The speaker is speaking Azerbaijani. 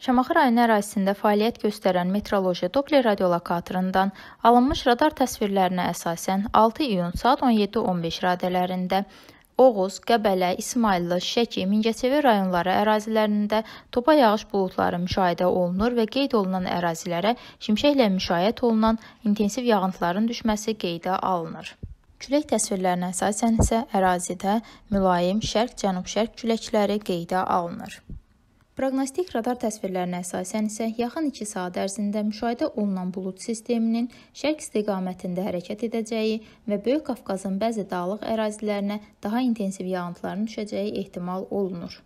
Şamaxı rayonu ərazisində fəaliyyət göstərən metroloji Doppler radiolokatorundan alınmış radar təsvirlərinə əsasən 6 iyun saat 17:15 radələrində Oğuz, Qəbələ, İsmayıllı, Şəki, Mingəçevir rayonları ərazilərində topa yağış buludları müşahidə olunur və qeyd olunan ərazilərə şimşəklə müşayiət olunan intensiv yağıntıların düşməsi qeydə alınır. Külək təsvirlərinə əsasən isə ərazidə mülayim şərq-cənub-şərq küləkləri qeydə alınır. Proqnostik radar təsvirlərinə əsasən isə yaxın 2 saat ərzində müşahidə olunan bulud sisteminin şərq istiqamətində hərəkət edəcəyi və Böyük Qafqazın bəzi dağlıq ərazilərinə daha intensiv yağıntıların düşəcəyi ehtimal olunur.